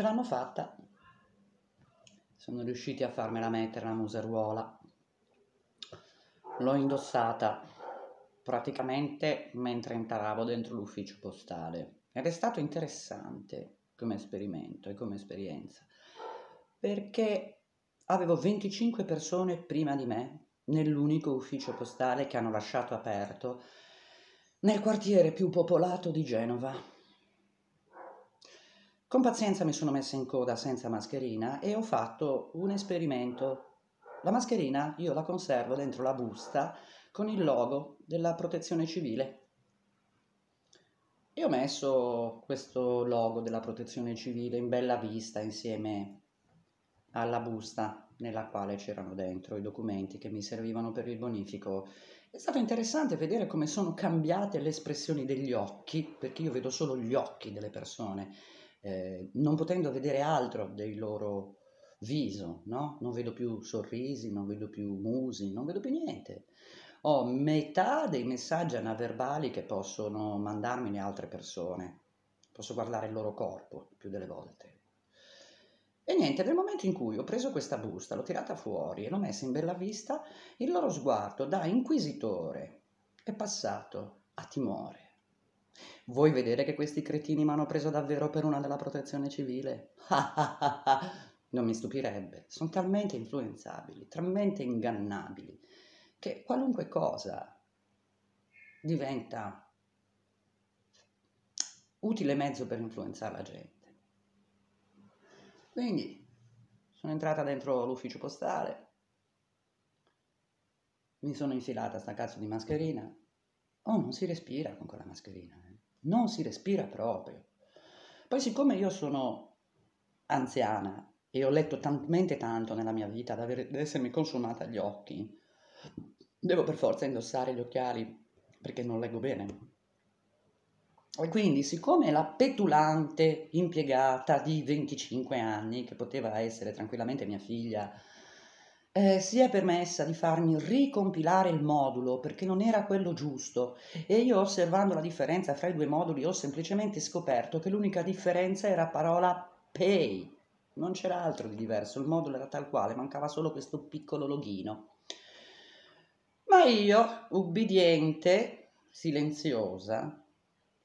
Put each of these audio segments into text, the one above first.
ce l'hanno fatta. Sono riusciti a farmela mettere la museruola. L'ho indossata praticamente mentre entravo dentro l'ufficio postale ed è stato interessante come esperimento e come esperienza perché avevo 25 persone prima di me nell'unico ufficio postale che hanno lasciato aperto nel quartiere più popolato di Genova con pazienza mi sono messa in coda senza mascherina e ho fatto un esperimento. La mascherina io la conservo dentro la busta con il logo della protezione civile. E ho messo questo logo della protezione civile in bella vista insieme alla busta nella quale c'erano dentro i documenti che mi servivano per il bonifico. È stato interessante vedere come sono cambiate le espressioni degli occhi, perché io vedo solo gli occhi delle persone eh, non potendo vedere altro del loro viso, no? Non vedo più sorrisi, non vedo più musi, non vedo più niente. Ho metà dei messaggi anaverbali che possono mandarmi le altre persone. Posso guardare il loro corpo più delle volte. E niente, nel momento in cui ho preso questa busta, l'ho tirata fuori e l'ho messa in bella vista, il loro sguardo da inquisitore è passato a timore. Vuoi vedere che questi cretini mi hanno preso davvero per una della protezione civile? non mi stupirebbe, sono talmente influenzabili, talmente ingannabili, che qualunque cosa diventa utile mezzo per influenzare la gente. Quindi sono entrata dentro l'ufficio postale, mi sono infilata sta cazzo di mascherina, oh non si respira con quella mascherina, eh non si respira proprio. Poi siccome io sono anziana e ho letto talmente tanto nella mia vita da, aver, essermi consumata gli occhi, devo per forza indossare gli occhiali perché non leggo bene. E quindi, siccome la petulante impiegata di 25 anni, che poteva essere tranquillamente mia figlia, eh, si è permessa di farmi ricompilare il modulo perché non era quello giusto e io osservando la differenza fra i due moduli ho semplicemente scoperto che l'unica differenza era parola pay. Non c'era altro di diverso, il modulo era tal quale, mancava solo questo piccolo loghino. Ma io, ubbidiente, silenziosa,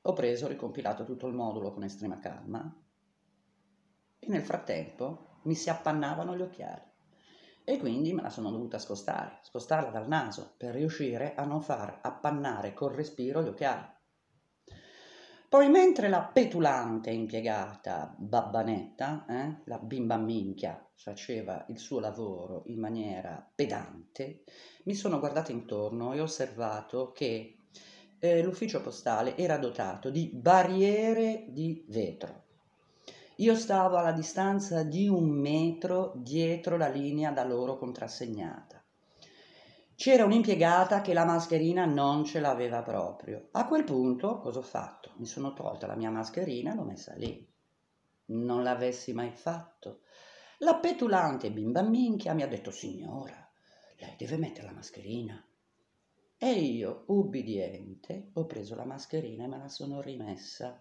ho preso, e ricompilato tutto il modulo con estrema calma e nel frattempo mi si appannavano gli occhiali e quindi me la sono dovuta spostare, spostarla dal naso per riuscire a non far appannare col respiro gli occhiali. Poi mentre la petulante impiegata babbanetta, eh, la bimba minchia, faceva il suo lavoro in maniera pedante, mi sono guardata intorno e ho osservato che eh, l'ufficio postale era dotato di barriere di vetro io stavo alla distanza di un metro dietro la linea da loro contrassegnata. C'era un'impiegata che la mascherina non ce l'aveva proprio. A quel punto cosa ho fatto? Mi sono tolta la mia mascherina e l'ho messa lì. Non l'avessi mai fatto. La petulante bimba minchia mi ha detto signora, lei deve mettere la mascherina. E io, ubbidiente, ho preso la mascherina e me la sono rimessa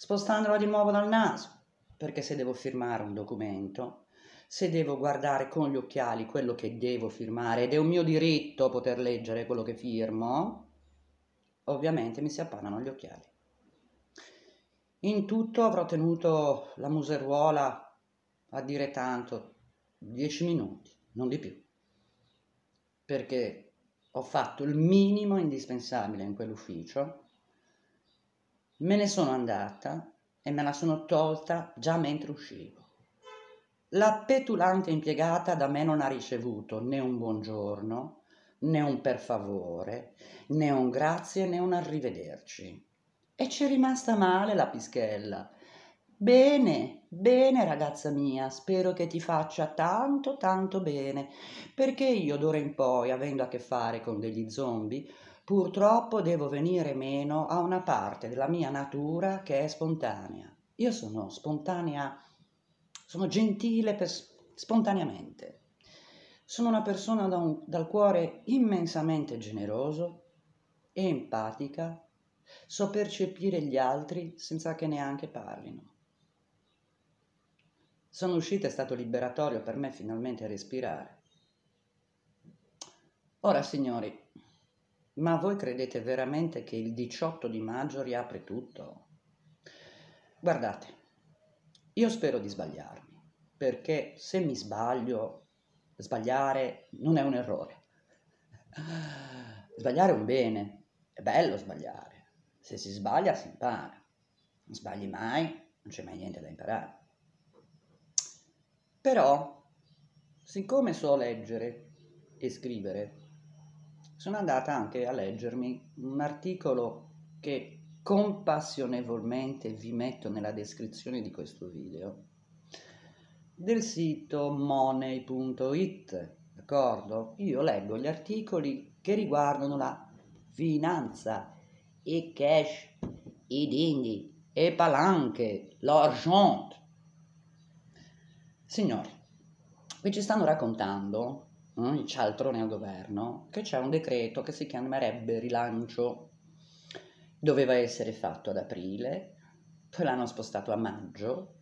spostandola di nuovo dal naso, perché se devo firmare un documento, se devo guardare con gli occhiali quello che devo firmare ed è un mio diritto poter leggere quello che firmo, ovviamente mi si appannano gli occhiali. In tutto avrò tenuto la museruola a dire tanto, 10 minuti, non di più, perché ho fatto il minimo indispensabile in quell'ufficio Me ne sono andata e me la sono tolta già mentre uscivo. La petulante impiegata da me non ha ricevuto né un buongiorno, né un per favore, né un grazie, né un arrivederci. E ci è rimasta male la pischella. Bene, bene ragazza mia, spero che ti faccia tanto tanto bene, perché io d'ora in poi, avendo a che fare con degli zombie, Purtroppo devo venire meno a una parte della mia natura che è spontanea. Io sono spontanea, sono gentile per, spontaneamente. Sono una persona da un, dal cuore immensamente generoso e empatica. So percepire gli altri senza che neanche parlino. Sono uscita, è stato liberatorio per me finalmente respirare. Ora, signori, ma voi credete veramente che il 18 di maggio riapre tutto? Guardate, io spero di sbagliarmi, perché se mi sbaglio, sbagliare non è un errore. Sbagliare è un bene, è bello sbagliare. Se si sbaglia si impara. Non sbagli mai, non c'è mai niente da imparare. Però, siccome so leggere e scrivere, sono andata anche a leggermi un articolo che compassionevolmente vi metto nella descrizione di questo video del sito money.it, d'accordo? Io leggo gli articoli che riguardano la finanza e cash, i dindi, e palanche, l'argent. Signori, qui ci stanno raccontando Mm, c'è altro nel governo, che c'è un decreto che si chiamerebbe rilancio, doveva essere fatto ad aprile, poi l'hanno spostato a maggio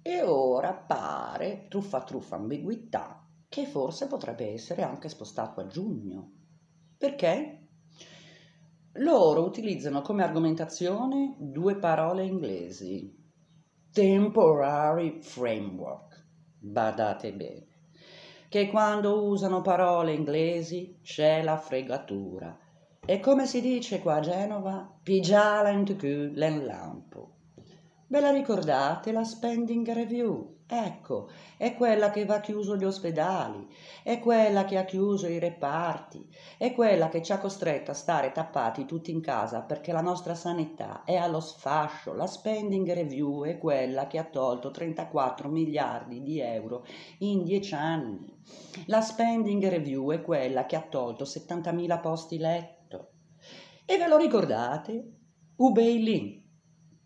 e ora pare, truffa truffa ambiguità, che forse potrebbe essere anche spostato a giugno. Perché? Loro utilizzano come argomentazione due parole inglesi. Temporary framework. Badate bene che quando usano parole inglesi c'è la fregatura. E come si dice qua a Genova? Pigiala in tu l'enlampo. Ve la ricordate la spending review? Ecco, è quella che va chiuso gli ospedali, è quella che ha chiuso i reparti, è quella che ci ha costretto a stare tappati tutti in casa perché la nostra sanità è allo sfascio, la spending review è quella che ha tolto 34 miliardi di euro in dieci anni, la spending review è quella che ha tolto 70 mila posti letto. E ve lo ricordate? Ubei Lin,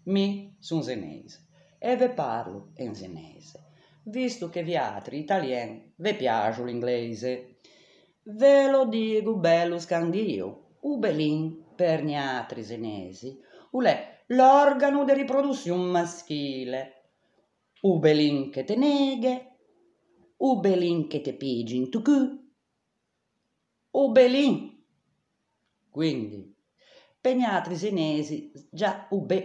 mi, Sunzenese e ve parlo in senese, visto che vi altri italiani ve piace l'inglese. Ve lo dico bello scandio, ubelin per gli altri senesi, ulè l'organo di riproduzione maschile. Ubelin che te neghe, ubelin che te pigi in tucù, ubelin. Quindi, per gli altri senesi già u, be,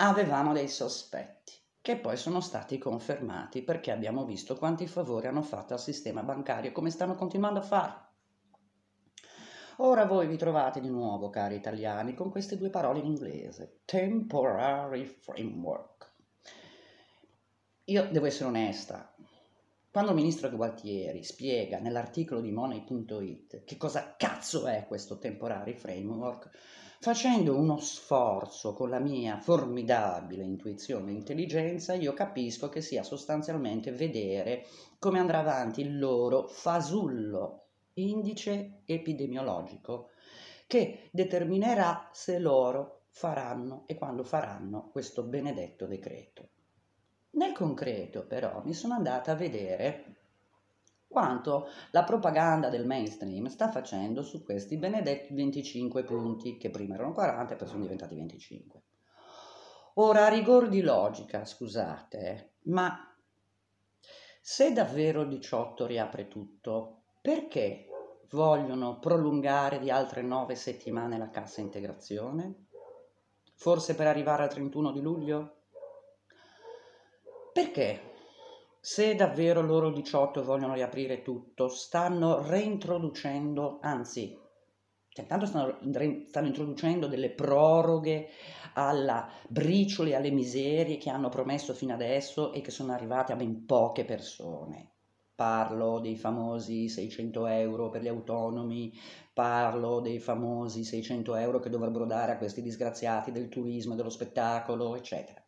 avevamo dei sospetti, che poi sono stati confermati perché abbiamo visto quanti favori hanno fatto al sistema bancario, e come stanno continuando a fare. Ora voi vi trovate di nuovo, cari italiani, con queste due parole in inglese, temporary framework. Io devo essere onesta, quando il ministro Gualtieri spiega nell'articolo di Money.it che cosa cazzo è questo temporary framework, facendo uno sforzo con la mia formidabile intuizione e intelligenza, io capisco che sia sostanzialmente vedere come andrà avanti il loro fasullo indice epidemiologico che determinerà se loro faranno e quando faranno questo benedetto decreto. Nel concreto però mi sono andata a vedere quanto la propaganda del mainstream sta facendo su questi benedetti 25 punti, che prima erano 40 e poi sono diventati 25. Ora, a rigor di logica, scusate, ma se davvero 18 riapre tutto, perché vogliono prolungare di altre 9 settimane la cassa integrazione? Forse per arrivare al 31 di luglio? Perché? Se davvero loro 18 vogliono riaprire tutto, stanno reintroducendo, anzi, cioè, intanto stanno, stanno introducendo delle proroghe alla briciole, alle miserie che hanno promesso fino adesso e che sono arrivate a ben poche persone parlo dei famosi 600 euro per gli autonomi, parlo dei famosi 600 euro che dovrebbero dare a questi disgraziati del turismo e dello spettacolo, eccetera.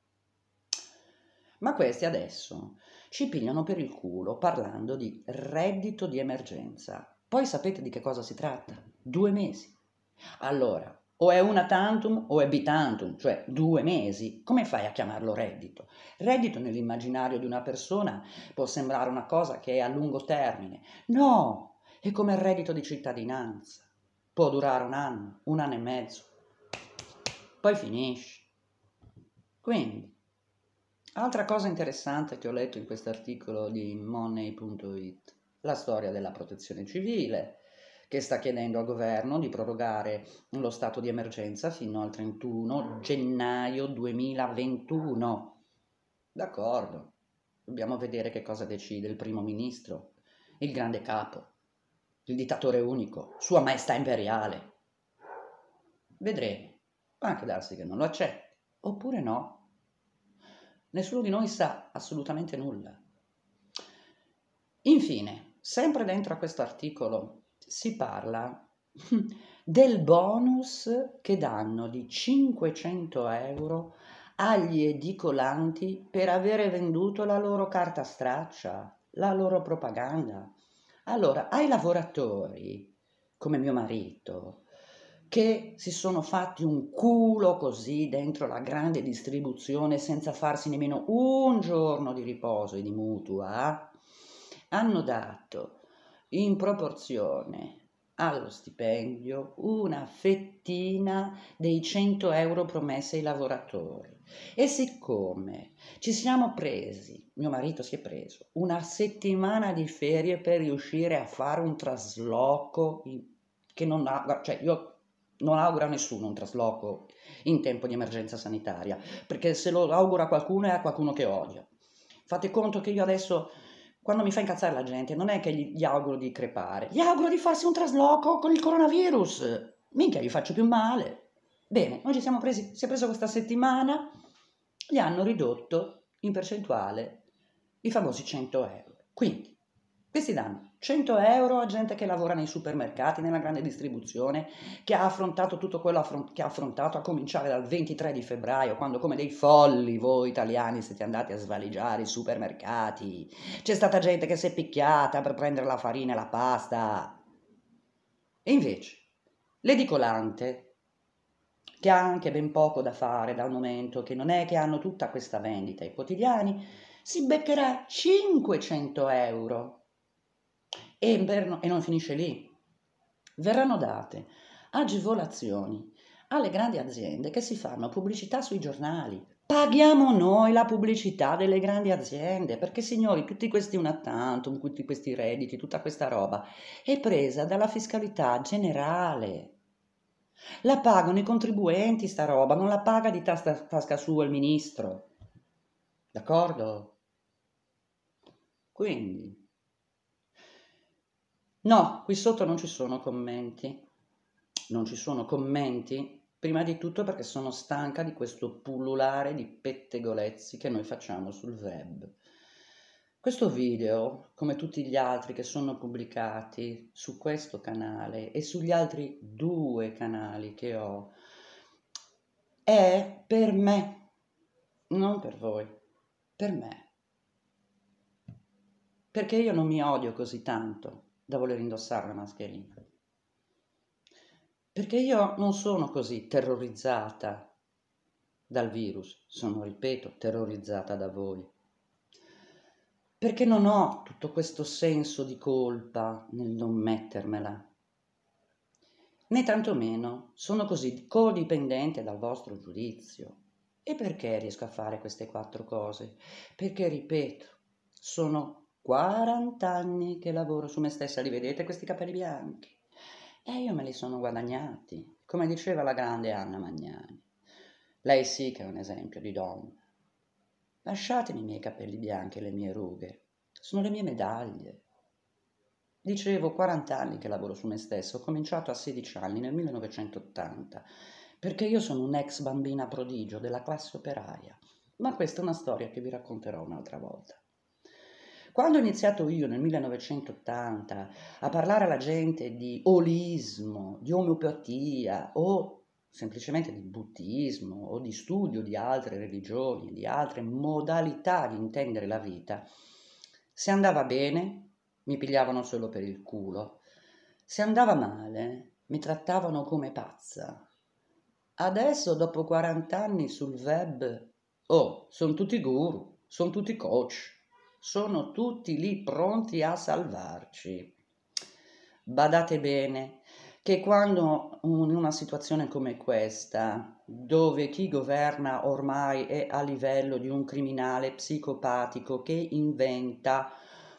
Ma questi adesso ci pigliano per il culo parlando di reddito di emergenza. Poi sapete di che cosa si tratta? Due mesi. Allora, o è una tantum o è bitantum, cioè due mesi, come fai a chiamarlo reddito? Reddito nell'immaginario di una persona può sembrare una cosa che è a lungo termine. No, è come il reddito di cittadinanza. Può durare un anno, un anno e mezzo, poi finisce. Quindi, Altra cosa interessante che ho letto in questo articolo di money.it, la storia della protezione civile, che sta chiedendo al governo di prorogare lo stato di emergenza fino al 31 gennaio 2021. D'accordo, dobbiamo vedere che cosa decide il primo ministro, il grande capo, il dittatore unico, Sua Maestà Imperiale. Vedremo, può anche darsi che non lo accetti, oppure no, Nessuno di noi sa assolutamente nulla. Infine, sempre dentro a questo articolo si parla del bonus che danno di 500 euro agli edicolanti per avere venduto la loro carta straccia, la loro propaganda. Allora, ai lavoratori, come mio marito, che si sono fatti un culo così dentro la grande distribuzione senza farsi nemmeno un giorno di riposo e di mutua, eh? hanno dato in proporzione allo stipendio una fettina dei 100 euro promessi ai lavoratori. E siccome ci siamo presi, mio marito si è preso, una settimana di ferie per riuscire a fare un trasloco che non ha, cioè io non augura a nessuno un trasloco in tempo di emergenza sanitaria, perché se lo augura a qualcuno è a qualcuno che odio. Fate conto che io adesso, quando mi fa incazzare la gente, non è che gli auguro di crepare, gli auguro di farsi un trasloco con il coronavirus. Minchia, gli faccio più male. Bene, oggi siamo presi, si è preso questa settimana, gli hanno ridotto in percentuale i famosi 100 euro. Quindi, questi danno 100 euro a gente che lavora nei supermercati, nella grande distribuzione, che ha affrontato tutto quello affront- che ha affrontato a cominciare dal 23 di febbraio, quando come dei folli voi italiani siete andati a svaligiare i supermercati. C'è stata gente che si è picchiata per prendere la farina e la pasta. E invece, l'edicolante, che ha anche ben poco da fare dal momento che non è che hanno tutta questa vendita i quotidiani, si beccherà 500 euro e, e non finisce lì. Verranno date agevolazioni alle grandi aziende che si fanno pubblicità sui giornali. Paghiamo noi la pubblicità delle grandi aziende, perché signori, tutti questi una tantum, tutti questi redditi, tutta questa roba è presa dalla fiscalità generale. La pagano i contribuenti sta roba, non la paga di tasca, tasca sua il ministro. D'accordo? Quindi No, qui sotto non ci sono commenti. Non ci sono commenti, prima di tutto perché sono stanca di questo pullulare di pettegolezzi che noi facciamo sul web. Questo video, come tutti gli altri che sono pubblicati su questo canale e sugli altri due canali che ho, è per me, non per voi, per me. Perché io non mi odio così tanto, da voler indossare la mascherina. Perché io non sono così terrorizzata dal virus, sono, ripeto, terrorizzata da voi. Perché non ho tutto questo senso di colpa nel non mettermela, né tantomeno sono così codipendente dal vostro giudizio. E perché riesco a fare queste quattro cose? Perché, ripeto, sono 40 anni che lavoro su me stessa, li vedete questi capelli bianchi? E io me li sono guadagnati, come diceva la grande Anna Magnani. Lei sì che è un esempio di donna. Lasciatemi i miei capelli bianchi e le mie rughe, sono le mie medaglie. Dicevo, 40 anni che lavoro su me stessa, ho cominciato a 16 anni nel 1980, perché io sono un'ex bambina prodigio della classe operaia, ma questa è una storia che vi racconterò un'altra volta. Quando ho iniziato io nel 1980 a parlare alla gente di olismo, di omeopatia o semplicemente di buddismo o di studio di altre religioni, di altre modalità di intendere la vita, se andava bene mi pigliavano solo per il culo, se andava male mi trattavano come pazza. Adesso, dopo 40 anni sul web, oh, sono tutti guru, sono tutti coach, sono tutti lì pronti a salvarci. Badate bene che quando in una situazione come questa, dove chi governa ormai è a livello di un criminale psicopatico che inventa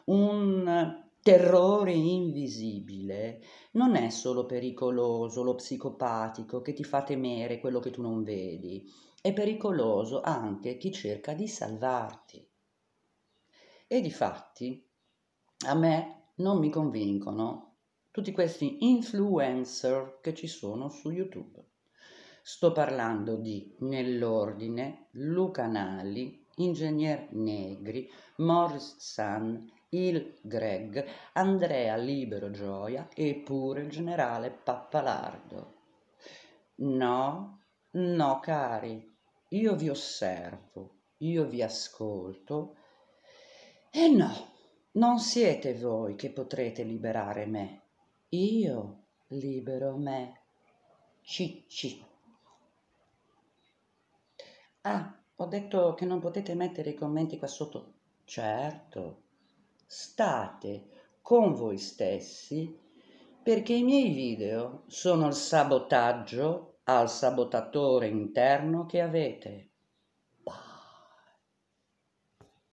un terrore invisibile, non è solo pericoloso lo psicopatico che ti fa temere quello che tu non vedi, è pericoloso anche chi cerca di salvarti. E di fatti a me non mi convincono tutti questi influencer che ci sono su YouTube. Sto parlando di, nell'ordine, Luca Nali, Ingegner Negri, Morris Sun, il Greg, Andrea Libero Gioia e pure il generale Pappalardo. No, no cari, io vi osservo, io vi ascolto e eh no, non siete voi che potrete liberare me. Io libero me. Cicci. Ah, ho detto che non potete mettere i commenti qua sotto. Certo, state con voi stessi perché i miei video sono il sabotaggio al sabotatore interno che avete.